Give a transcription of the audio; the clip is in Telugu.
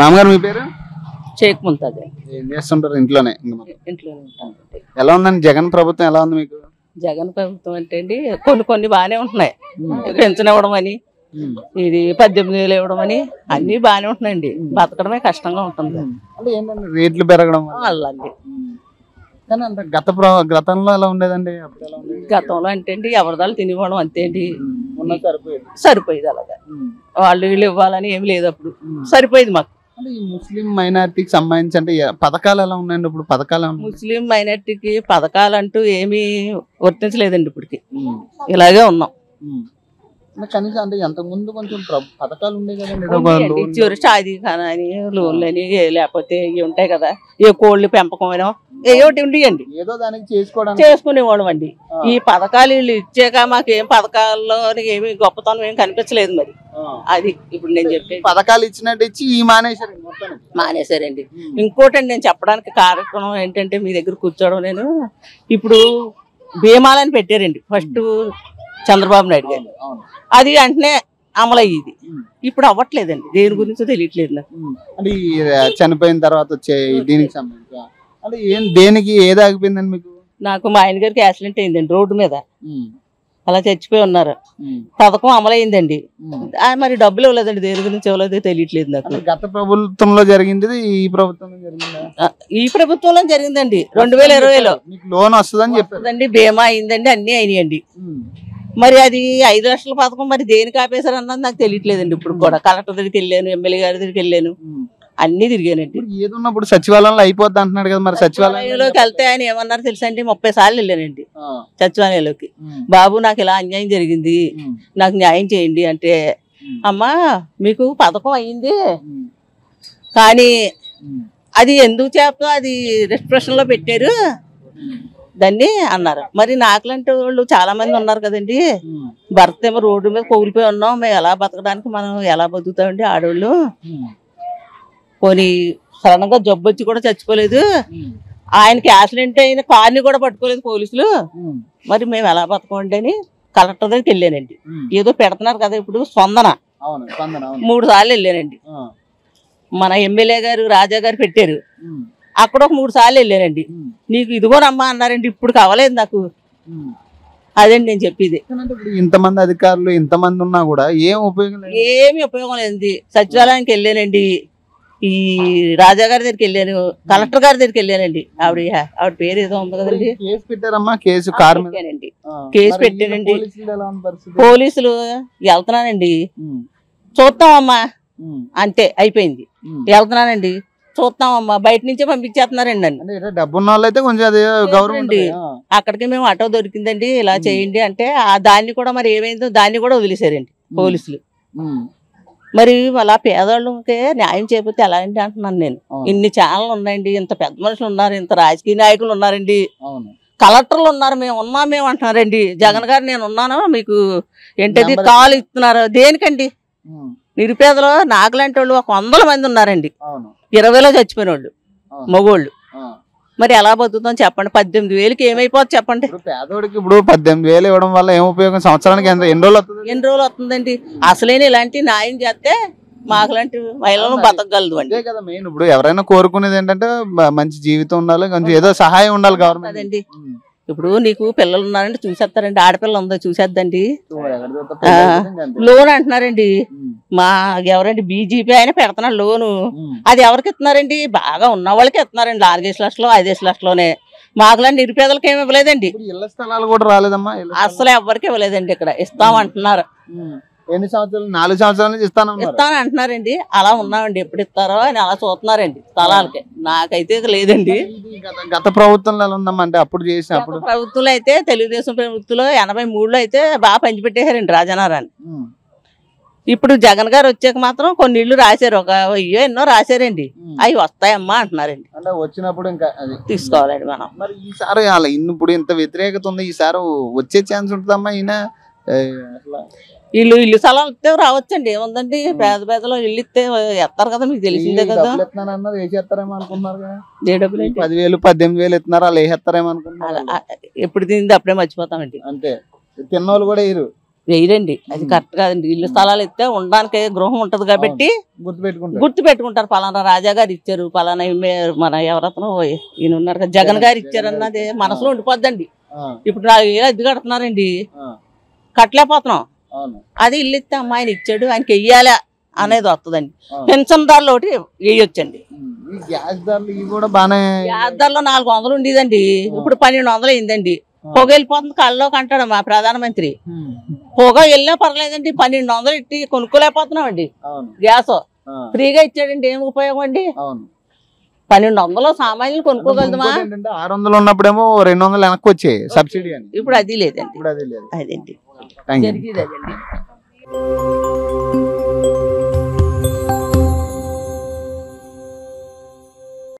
మామగారు మీ పేరు చేయకముంటుంది ఏం చేస్తుంటారు ఇంట్లోనే ఇంట్లోనే ఎలా ఉందండి జగన్ ప్రభుత్వం ఎలా ఉంది మీకు జగన్ ప్రభుత్వం అంటే అండి కొన్ని కొన్ని బాగానే ఉంటున్నాయి పెన్షన్ ఇవ్వడం అని ఇది పద్దెనిమిది వేలు ఇవ్వడం అని అన్ని బాగానే ఉంటున్నాయండి బతకడమే కష్టంగా ఉంటుంది ఏంటంటే రేట్లు పెరగడం వాళ్ళండి కానీ అంత గత గతంలో ఎలా ఉండేదండి ఎలా ఉండేది గతంలో అంటే అండి ఎవరిదాలు తినివ్వడం అంతే అండి ఉన్న సరిపోయేది సరిపోయేది అలాగా వాళ్ళు వీళ్ళు ఇవ్వాలని ఏమి లేదు అప్పుడు సరిపోయేది మాకు అంటే ఈ ముస్లిం మైనారిటీకి సంబంధించి అంటే పథకాలు ఎలా ఉన్నాయండి ఇప్పుడు పథకాలు ముస్లిం మైనారిటీకి పథకాలు అంటూ ఏమీ వర్తించలేదండి ఇప్పటికి ఇలాగే ఉన్నాం కనీసం అంటే ముందు కొంచెం పథకాలు ఉండేవి కదండి చివరి షాదీ కానీ లోన్లు అని లేకపోతే ఇవి ఉంటాయి కదా ఏ కోళ్ళు పెంపకం అయినా ఏమిటి ఉండేయండి ఏదో దానికి చేసుకోవడానికి చేసుకునేవాళ్ళం అండి ఈ పథకాలు వీళ్ళు ఇచ్చాక మాకేం పథకాల్లో ఏమి గొప్పతనం ఏం కనిపించలేదు మరి అది ఇప్పుడు నేను చెప్పే పథకాలు ఇచ్చినట్టు ఇచ్చి ఈ మానేశారండి మానేశారండి ఇంకోటండి నేను చెప్పడానికి కార్యక్రమం ఏంటంటే మీ దగ్గర కూర్చోవడం నేను ఇప్పుడు భీమాలని పెట్టారండి ఫస్ట్ చంద్రబాబు నాయుడు గారు అది వెంటనే అమలయ్యేది ఇప్పుడు అవ్వట్లేదండి దేని గురించో తెలియట్లేదు నాకు అంటే చనిపోయిన తర్వాత వచ్చే దీనికి సంబంధించి దేనికి ఏది మీకు నాకు మా ఆయన గారికి యాక్సిడెంట్ అయిందండి రోడ్డు మీద అలా చచ్చిపోయి ఉన్నారు పథకం అమలైందండి మరి డబ్బులు ఇవ్వలేదండి దేని గురించి ఇవ్వలేదు తెలియట్లేదు నాకు గత ప్రభుత్వంలో జరిగింది ఈ ప్రభుత్వం ఈ ప్రభుత్వంలో జరిగిందండి రెండు వేల ఇరవైలో లోన్ వస్తుందని చెప్పండి బీమా అయిందండి అన్ని అయినాయండి మరి అది ఐదు లక్షల పథకం మరి దేనికి ఆపేశారు అన్నది నాకు తెలియట్లేదండి ఇప్పుడు కూడా కలెక్టర్ దగ్గరికి వెళ్ళాను ఎమ్మెల్యే గారి దగ్గరికి వెళ్ళాను అన్ని తిరిగానండి ఏదున్నప్పుడు సచివాలయంలో అయిపోద్ది అంటున్నాడు కదా మరి సచివాలయంలోకి వెళ్తే ఆయన ఏమన్నారు తెలుసా అండి ముప్పై సార్లు వెళ్ళానండి సచివాలయంలోకి బాబు నాకు ఇలా అన్యాయం జరిగింది నాకు న్యాయం చేయండి అంటే అమ్మా మీకు పథకం అయింది కానీ అది ఎందుకు చేస్తాం అది లో పెట్టారు దాన్ని అన్నారు మరి నాకులాంటి వాళ్ళు చాలా మంది ఉన్నారు కదండి భర్త ఏమో రోడ్డు మీద కోల్పోయి ఉన్నాం మేము ఎలా బతకడానికి మనం ఎలా బతుకుతామండి ఆడవాళ్ళు పోనీ సడన్గా జబ్బు వచ్చి కూడా చచ్చిపోలేదు ఆయనకి యాక్సిడెంట్ అయిన కార్ని కూడా పట్టుకోలేదు పోలీసులు మరి మేము ఎలా బతకండి అని కలెక్టర్ దగ్గరికి వెళ్ళానండి ఏదో పెడుతున్నారు కదా ఇప్పుడు స్పందన మూడు సార్లు వెళ్ళానండి మన ఎమ్మెల్యే గారు రాజా గారు పెట్టారు అక్కడ ఒక మూడు సార్లు వెళ్ళానండి నీకు ఇదిగో రమ్మా అన్నారండి ఇప్పుడు కావలేదు నాకు అదండి నేను చెప్పేది ఇంతమంది అధికారులు ఇంతమంది ఉన్నా కూడా ఏమి ఉపయోగం ఏమి ఉపయోగం లేదు సచివాలయానికి వెళ్ళానండి ఈ రాజా గారి దగ్గరికి వెళ్ళాను కలెక్టర్ గారి దగ్గరికి వెళ్ళానండి ఆవిడ ఆవిడ పేరు ఏదో ఉంది కదండి కేసు పెట్టారమ్మా కేసు పెట్టానండి కేసు పెట్టానండి పోలీసులు వెళ్తున్నానండి చూస్తామమ్మా అంతే అయిపోయింది వెళ్తున్నానండి చూస్తామమ్మా బయట నుంచే పంపించేస్తున్నారండి నన్ను డబ్బున్న అయితే కొంచెం గౌరవం అక్కడికి మేము ఆటో దొరికిందండి ఇలా చేయండి అంటే ఆ దాన్ని కూడా మరి ఏమైందో దాన్ని కూడా వదిలేశారండి పోలీసులు మరి అలా పేదవాళ్ళకే న్యాయం చేయకపోతే ఎలా అండి అంటున్నాను నేను ఇన్ని ఛానల్ ఉన్నాయండి ఇంత పెద్ద మనుషులు ఉన్నారు ఇంత రాజకీయ నాయకులు ఉన్నారండి కలెక్టర్లు ఉన్నారు మేము ఉన్నా మేము అంటున్నారండి జగన్ గారు నేను ఉన్నాను మీకు ఏంటది కాలు ఇస్తున్నారు దేనికండి నిరుపేదలు నాగలాంటి వాళ్ళు ఒక వందల మంది ఉన్నారండి ఇరవైలో చచ్చిపోయిన వాళ్ళు మగోళ్ళు మరి ఎలా బతుకుతాం చెప్పండి పద్దెనిమిది వేలకి ఏమైపోతుంది చెప్పండి పేదోడికి ఇప్పుడు పద్దెనిమిది వేలు ఇవ్వడం వల్ల ఏం ఉపయోగం సంవత్సరానికి ఎంత ఎన్ని రోజులు వస్తుంది ఎన్ని రోజులు వస్తుందండి అసలేని ఇలాంటి న్యాయం చేస్తే మాకు లాంటి మహిళలను బతకగలదు అంటే కదా మెయిన్ ఇప్పుడు ఎవరైనా కోరుకునేది ఏంటంటే మంచి జీవితం ఉండాలి కొంచెం ఏదో సహాయం ఉండాలి గవర్నమెంట్ అదండి ఇప్పుడు నీకు పిల్లలు ఉన్నారంటే చూసేస్తారండి ఆడపిల్ల ఉందో చూసేద్దండి లోన్ అంటున్నారండి మా ఎవరండి బీజేపీ ఆయన పెడుతున్నాడు లోను అది ఎవరికి ఇస్తున్నారండి బాగా ఉన్న వాళ్ళకి ఇస్తున్నారండి నాలుగేసి లక్షలు ఐదేసి లక్షలోనే మాకులా నిరుపేదలకు ఏమి ఇవ్వలేదండి ఇళ్ల స్థలాలు కూడా రాలేదమ్మా అసలు ఎవరికి ఇవ్వలేదండి ఇక్కడ ఇస్తామంటున్నారు ఎన్ని సంవత్సరాలు నాలుగు సంవత్సరాల నుంచి ఇస్తాను ఇస్తాను అంటున్నారండి అలా ఉన్నామండి ఎప్పుడు ఇస్తారో అని అలా చూస్తున్నారండి స్థలాలకి నాకైతే లేదండి గత ప్రభుత్వంలో ఉందామంటే అప్పుడు చేసినప్పుడు అప్పుడు ప్రభుత్వంలో అయితే తెలుగుదేశం ప్రభుత్వంలో ఎనభై మూడులో అయితే బాగా పంచిపెట్టేశారండి రాజనారాయణ ఇప్పుడు జగన్ గారు వచ్చాక మాత్రం కొన్ని ఇళ్ళు రాశారు ఒక అయ్యో ఎన్నో రాశారండి అవి వస్తాయమ్మా అంటున్నారండి అంటే వచ్చినప్పుడు ఇంకా తీసుకోవాలండి మనం మరి ఈసారి అలా ఇప్పుడు ఇంత వ్యతిరేకత ఉంది ఈసారి వచ్చే ఛాన్స్ ఉంటుందమ్మా ఈయన ఇల్లు ఇల్లు స్థలాలు ఇస్తే రావచ్చండి ఏముందండి పేద పేదలో ఇల్లు ఇస్తే ఎత్తారు కదా మీకు తెలిసిందే కదా పదివేలు పద్దెనిమిది వేలు ఇస్తున్నారు అలా వేసేస్తారేమో ఎప్పుడు తింది అప్పుడే మర్చిపోతామండి అంతే తిన్నోళ్ళు కూడా వేయరు వేయరండి అది కరెక్ట్ కాదండి ఇల్లు స్థలాలు ఇస్తే ఉండడానికి గృహం ఉంటది కాబట్టి గుర్తుపెట్టుకుంటారు పెట్టుకుంటారు పలానా రాజా గారు ఇచ్చారు పలానా మన ఎవరతను ఈయన ఉన్నారు కదా జగన్ గారు ఇచ్చారు అన్నది మనసులో ఉండిపోద్దండి ఇప్పుడు ఇది కడుతున్నారండి కట్టలేకపోతున్నాం అది ఇల్లు ఇస్తే అమ్మాయిని ఇచ్చాడు ఆయనకి వెయ్యాలా అనేది వస్తుందండి పెన్షన్ ధరలు ఒకటి వేయొచ్చండి గ్యాస్ ధరలు గ్యాస్ ధరలో నాలుగు వందలు ఉండేదండి ఇప్పుడు పన్నెండు వందలు అయిందండి పొగ వెళ్ళిపోతుంది కళ్ళలోకి అంటాడు మా ప్రధానమంత్రి పొగ వెళ్ళినా పర్లేదండి పన్నెండు వందలు ఇట్టి కొనుక్కోలేకపోతున్నాం అండి గ్యాస్ ఫ్రీగా ఇచ్చాడండి ఏం ఉపయోగం అండి పన్నెండు వందలు సామాన్యులు కొనుక్కోగలదుమా ఆరు వందలు ఉన్నప్పుడేమో రెండు వందలు వెనక్కి వచ్చే సబ్సిడీ అని ఇప్పుడు అది లేదండి అదేంటి జరిగేది అదండి